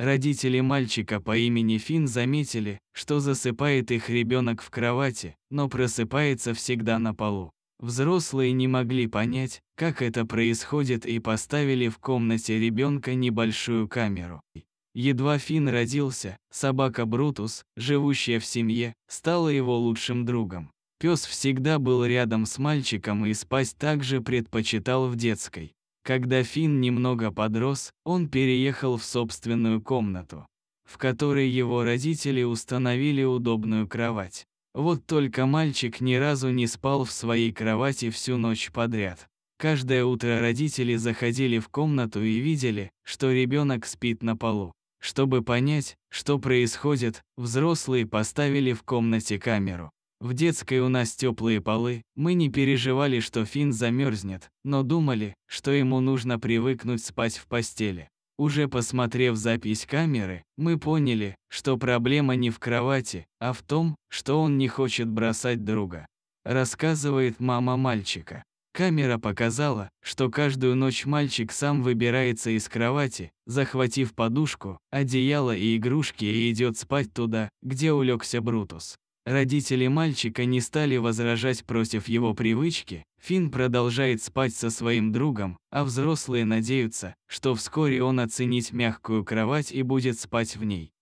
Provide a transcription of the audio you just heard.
Родители мальчика по имени Финн заметили, что засыпает их ребенок в кровати, но просыпается всегда на полу. Взрослые не могли понять, как это происходит и поставили в комнате ребенка небольшую камеру. Едва Финн родился, собака Брутус, живущая в семье, стала его лучшим другом. Пес всегда был рядом с мальчиком и спать также предпочитал в детской. Когда Финн немного подрос, он переехал в собственную комнату, в которой его родители установили удобную кровать. Вот только мальчик ни разу не спал в своей кровати всю ночь подряд. Каждое утро родители заходили в комнату и видели, что ребенок спит на полу. Чтобы понять, что происходит, взрослые поставили в комнате камеру. В детской у нас теплые полы, мы не переживали, что Финн замерзнет, но думали, что ему нужно привыкнуть спать в постели. Уже посмотрев запись камеры, мы поняли, что проблема не в кровати, а в том, что он не хочет бросать друга. Рассказывает мама мальчика. Камера показала, что каждую ночь мальчик сам выбирается из кровати, захватив подушку, одеяло и игрушки и идет спать туда, где улегся Брутус. Родители мальчика не стали возражать против его привычки, Финн продолжает спать со своим другом, а взрослые надеются, что вскоре он оценит мягкую кровать и будет спать в ней.